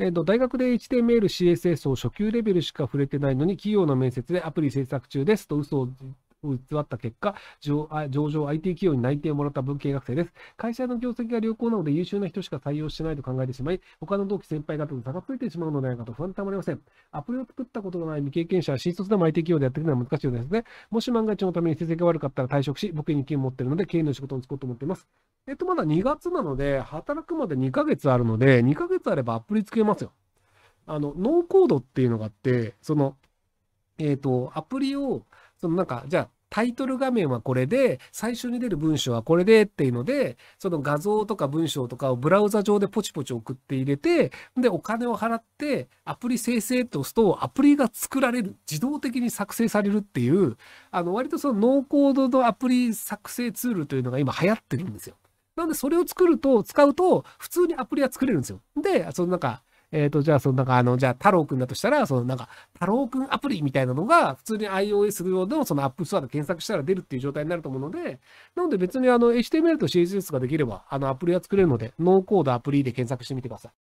えーと、大学で HTML、CSS を初級レベルしか触れてないのに、企業の面接でアプリ制作中ですと嘘を偽った結果、上場 IT 企業に内定をもらった文系学生です。会社の業績が良好なので優秀な人しか採用してないと考えてしまい、他の同期先輩方と差がついてしまうのではないかと不安たまりません。アプリを作ったことのない未経験者は新卒でも IT 企業でやっていくのは難しいようですね。もし万が一のために成績が悪かったら退職し、僕に勤を持っているので、経営の仕事に就こうと思っています。えっと、まだ2月なので、働くまで2ヶ月あるので、2ヶ月あればアプリ作れますよ。あの、ノーコードっていうのがあって、その、えっ、ー、と、アプリを、そのなんか、じゃあ、タイトル画面はこれで、最初に出る文章はこれでっていうので、その画像とか文章とかをブラウザ上でポチポチ送って入れて、で、お金を払って、アプリ生成って押すと、アプリが作られる、自動的に作成されるっていう、あの、割とそのノーコードのアプリ作成ツールというのが今流行ってるんですよ。なんで、それを作ると、使うと、普通にアプリは作れるんですよ。で、そのなんか、えっ、ー、と、じゃあ、そのなんか、あの、じゃあ、太郎くんだとしたら、そのなんか、太郎くんアプリみたいなのが、普通に iOS 用のその App Store で検索したら出るっていう状態になると思うので、なので別にあの、HTML と CSS ができれば、あの、アプリは作れるので、ノーコードアプリで検索してみてください。